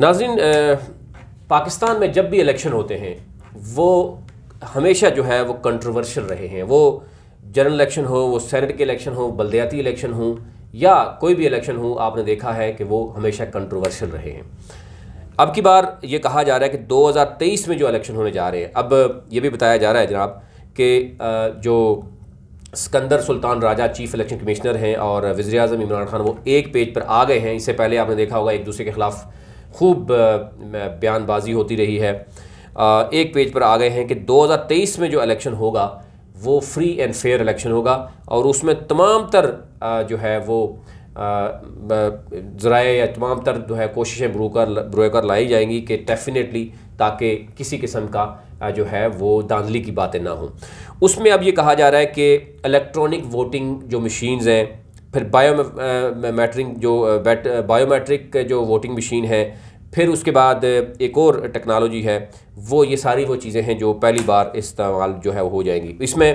नाजिन पाकिस्तान में जब भी इलेक्शन होते हैं वो हमेशा जो है वो कंट्रोवर्शल रहे हैं वो जनरल इलेक्शन हो वो सेनेट के इलेक्शन हो बलदयाती इलेक्शन हो या कोई भी इलेक्शन हो आपने देखा है कि वो हमेशा कंट्रोवर्शल रहे हैं अब की बार ये कहा जा रहा है कि 2023 में जो इलेक्शन होने जा रहे हैं अब ये भी बताया जा रहा है जनाब कि जो Sikandar Sultan Raja chief election commissioner हैं और वजी अजम इमरान खान वो एक पेज पर आ गए हैं इससे पहले आपने देखा होगा एक दूसरे के खिलाफ खूब बयानबाजी होती रही है एक पेज पर आ गए हैं कि 2023 में जो इलेक्शन होगा वो फ्री एंड फेयर इलेक्शन होगा और उसमें तमाम तर जो है वो ज़रा या तमाम तर जो है कोशिशें ब्रोकर ब्रोकर लाई जाएंगी कि डेफिनेटली ताकि किसी किस्म का जो है वो दांधली की बातें ना हों उसमें अब ये कहा जा रहा है कि इलेक्ट्रॉनिक वोटिंग जो मशीन्स हैं फिर बायो मैट्रिक जो बायोमेट्रिक जो वोटिंग मशीन है फिर उसके बाद एक और टेक्नोलॉजी है वो ये सारी वो चीज़ें हैं जो पहली बार इस्तेमाल जो है वो हो जाएंगी इसमें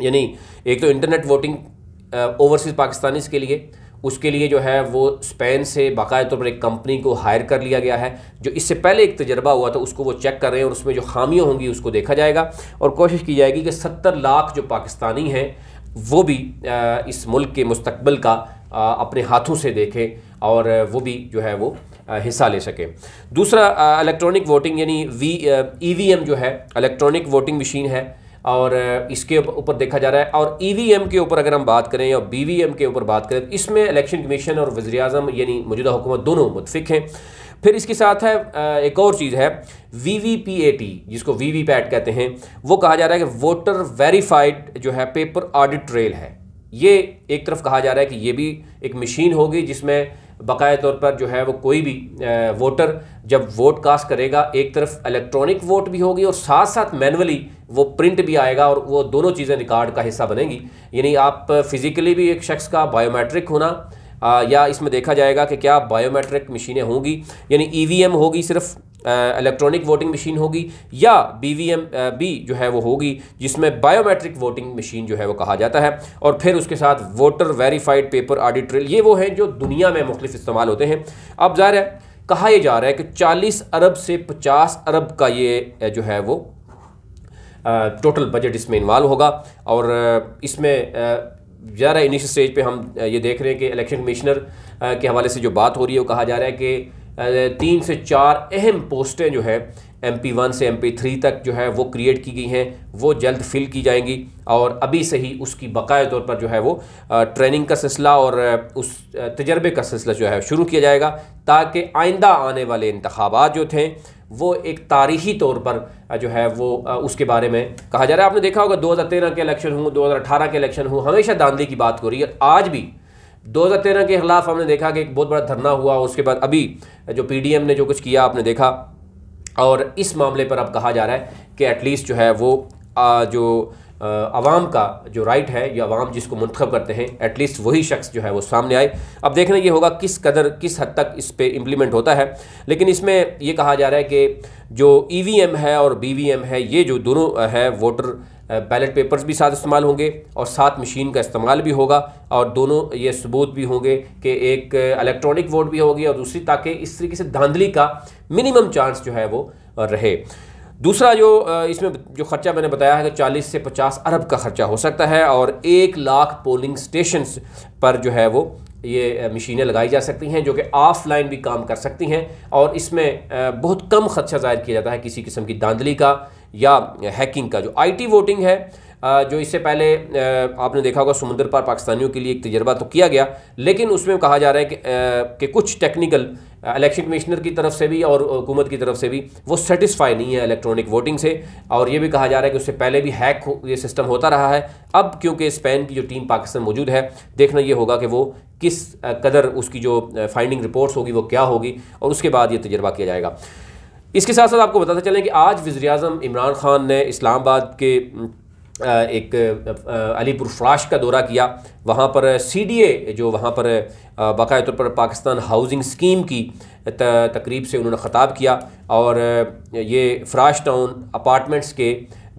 यानी एक तो इंटरनेट वोटिंग ओवरसीज़ पाकिस्तानीज़ के लिए उसके लिए जो है वो स्पेन से बाकायदा तौर पर एक कंपनी को हायर कर लिया गया है जो इससे पहले एक तजर्बा हुआ था उसको वो चेक कर रहे हैं और उसमें जो खामियाँ होंगी उसको देखा जाएगा और कोशिश की जाएगी कि सत्तर लाख जो पाकिस्तानी हैं वो भी इस मुल्क के मुस्तबल का अपने हाथों से देखें और वो भी जो है वो हिस्सा ले सकें दूसरा इलेक्ट्रॉनिक वोटिंग यानी वी ई e जो है इलेक्ट्रॉनिक वोटिंग मशीन है और इसके ऊपर देखा जा रहा है और ईवीएम e के ऊपर अगर हम बात करें या बीवीएम के ऊपर बात करें इसमें इलेक्शन कमीशन और वजी अजम यानी मौजूदा हुकूमत दोनों मुतफिक हैं फिर इसके साथ है एक और चीज़ है V V P A T जिसको वी वी पैट कहते हैं वो कहा जा रहा है कि वोटर वेरीफाइड जो है पेपर ऑडिट ट्रेल है ये एक तरफ कहा जा रहा है कि ये भी एक मशीन होगी जिसमें बकाया तौर पर जो है वो कोई भी वोटर जब वोट कास्ट करेगा एक तरफ इलेक्ट्रॉनिक वोट भी होगी और साथ साथ मैनुअली वो प्रिंट भी आएगा और वो दोनों चीज़ें रिकॉर्ड का हिस्सा बनेंगी यानी आप फिज़िकली भी एक शख्स का बायोमेट्रिक होना या इसमें देखा जाएगा कि क्या बायोमेट्रिक मशीनें होंगी यानी ईवीएम e होगी सिर्फ इलेक्ट्रॉनिक वोटिंग मशीन होगी या बी वी एम बी जो है वो होगी जिसमें बायोमेट्रिक वोटिंग मशीन जो है वो कहा जाता है और फिर उसके साथ वोटर वेरीफाइड पेपर ऑडिट्रियल ये वो हैं जो दुनिया में मुख्तफ इस्तेमाल होते हैं अब ज़ाहिर है कहा यह जा रहा है कि चालीस अरब से पचास अरब का ये जो है वो टोटल बजट इसमें इन्वाल्व होगा और इसमें ज़्यादा इनिशियल स्टेज पे हम ये देख रहे हैं कि इलेक्शन कमिश्नर के हवाले से जो बात हो रही है वो कहा जा रहा है कि અલગ 3 સે 4 અહેમ પોસ્ટیں જો હે MP1 સે MP3 તક જો હે વો ક્રિએટ કી ગઈ હે વો જલ્દ ફિલ કી જાઈંગે અને અભી સે હી ઉસકી બકાયત પર જો હે વો ટ્રેનિંગ કા સلسلા ઓર ઉસ તજરબે કા સلسلા જો હે શુરુ કિયા જાઈગા તાકે આયندہ આને વાલે ઇંતખાબાત જો થે વો એક તારીખી તોર પર જો હે વો ઉસકે બારે મે કહા જા રહે હે આપને દેખા હોગા 2013 કે ઇલેક્શન હું 2018 કે ઇલેક્શન હું હમેશા દાંદે કી બાત કોરી આજ ભી 2013 के खिलाफ हमने देखा कि एक बहुत बड़ा धरना हुआ उसके बाद अभी जो पीडीएम ने जो कुछ किया आपने देखा और इस मामले पर अब कहा जा रहा है कि एटलीस्ट जो है वो आ, जो आवाम का जो राइट है या आवाम जिसको मंतखब करते हैं एटलीस्ट वही शख्स जो है वो सामने आए अब देखना ये होगा किस कदर किस हद तक इस पर इम्प्लीमेंट होता है लेकिन इसमें ये कहा जा रहा है कि जो ई e है और बी है ये जो दोनों है वोटर बैलेट पेपर्स भी साथ इस्तेमाल होंगे और साथ मशीन का इस्तेमाल भी होगा और दोनों ये सबूत भी होंगे कि एक इलेक्ट्रॉनिक वोट भी होगी और दूसरी ताकि इस तरीके से धांधली का मिनिमम चांस जो है वो रहे दूसरा जो इसमें जो ख़र्चा मैंने बताया है कि 40 से 50 अरब का ख़र्चा हो सकता है और एक लाख पोलिंग स्टेशन्स पर जो है वो ये मशीनें लगाई जा सकती हैं जो कि ऑफलाइन भी काम कर सकती हैं और इसमें बहुत कम खर्चा जाहिर किया जाता है किसी किस्म की धांधली का या हैकिंग का जो आईटी वोटिंग है जो इससे पहले आपने देखा होगा समुद्र पर पाकिस्तानियों के लिए एक तजर्बा तो किया गया लेकिन उसमें कहा जा रहा है कि, कि कुछ टेक्निकल इलेक्शन कमिश्नर की तरफ से भी और हुकूमत की तरफ से भी वो सेटिस्फाई नहीं है इलेक्ट्रॉनिक वोटिंग से और ये भी कहा जा रहा है कि उससे पहले भी हैक ये सिस्टम होता रहा है अब क्योंकि स्पेन की जो टीम पाकिस्तान मौजूद है देखना ये होगा कि वो किस कदर उसकी जो फाइंडिंग रिपोर्ट्स होगी वो क्या होगी और उसके बाद ये तजर्बा किया जाएगा इसके साथ साथ आपको बताते चलें कि आज वज़ी अजम इमरान ख़ान ने इस्लामाबाद के एक अलीपुर फ्लाश का दौरा किया वहाँ पर सी डी ए जो वहाँ पर बकाया तौर पर पाकिस्तान हाउसिंग स्कीम की तकरीब से उन्होंने ख़ताब किया और ये फ्राश टाउन अपार्टमेंट्स के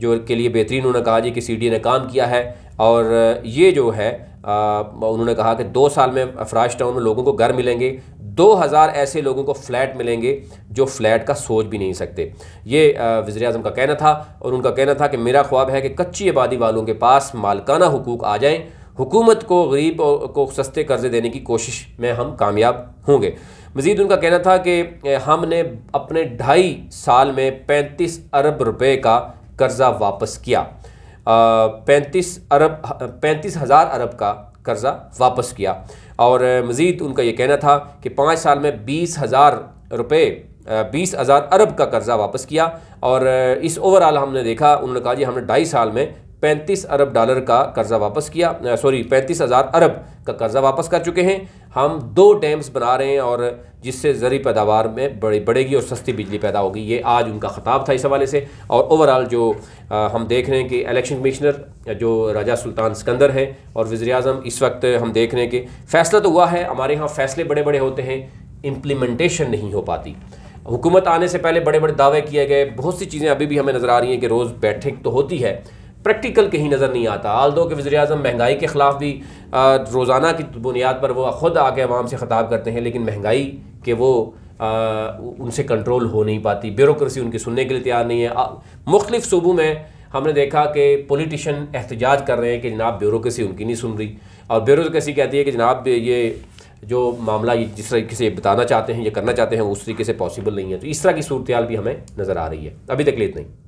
जो के लिए बेहतरीन उन्होंने कहा जी कि सी डी ए ने काम किया है और ये जो है आ, उन्होंने कहा कि दो साल में फ्राश टाउन में लोगों को घर मिलेंगे दो हज़ार ऐसे लोगों को फ्लैट मिलेंगे जो फ्लैट का सोच भी नहीं सकते ये वज़ी अजम का कहना था और उनका कहना था कि मेरा ख्वाब है कि कच्ची आबादी वालों के पास मालकाना हकूक आ जाएँ हुकूमत को गरीब को सस्ते कर्ज़े देने की कोशिश में हम कामयाब होंगे मज़ीद उनका कहना था कि हमने अपने ढाई साल में पैंतीस अरब रुपये का कर्ज़ा वापस किया पैंतीस अरब पैंतीस हज़ार अरब का कर्ज़ा वापस किया और मज़ीद उनका यह कहना था कि पाँच साल में बीस हज़ार रुपये बीस हज़ार अरब का कर्ज़ा वापस किया और इस ओवरऑल हमने देखा उन्होंने कहा जी हमने ढाई साल में पैंतीस अरब डॉलर का कर्ज़ा वापस किया सॉरी पैंतीस हज़ार अरब का कर्ज़ा वापस कर चुके हैं हम दो डैम्स बना रहे हैं और जिससे ज़रि पैदावार में बड़ी बढ़ेगी और सस्ती बिजली पैदा होगी ये आज उनका ख़ताब था इस हवाले से और ओवरऑल जो आ, हम देख रहे हैं कि इलेक्शन कमिश्नर जो राजा सुल्तान सिकंदर है और वज़ी अजम इस वक्त हम देख रहे हैं कि फ़ैसला तो हुआ है हमारे यहाँ फ़ैसले बड़े बड़े होते हैं इम्प्लीमेंटेशन नहीं हो पाती हुकूमत आने से पहले बड़े बड़े दावे किए गए बहुत सी चीज़ें अभी भी हमें नज़र आ रही हैं कि रोज़ बैठक तो होती है प्रैक्टिकल कहीं नज़र नहीं आता आल दो के वजी अजम महंगाई के ख़िलाफ़ भी रोज़ाना की बुनियाद पर वह ख़ुद आके आवाम से ख़ताब करते हैं लेकिन महंगाई के वो आ, उनसे कंट्रोल हो नहीं पाती ब्यूरोसी उनकी सुनने के लिए तैयार नहीं है मुख्तफ सूबों में हमने देखा कि पोलिटिशन एहतजाज कर रहे हैं कि जनाब ब्यूरोसी उनकी नहीं सुन रही और ब्यूरोसी कहती है कि जनाब ये जो मामला ये जिस तरीके से बताना चाहते हैं या करना चाहते हैं उस तरीके से पॉसिबल नहीं है तो इस तरह की सूरत भी हमें नज़र आ रही है अभी तक लेते नहीं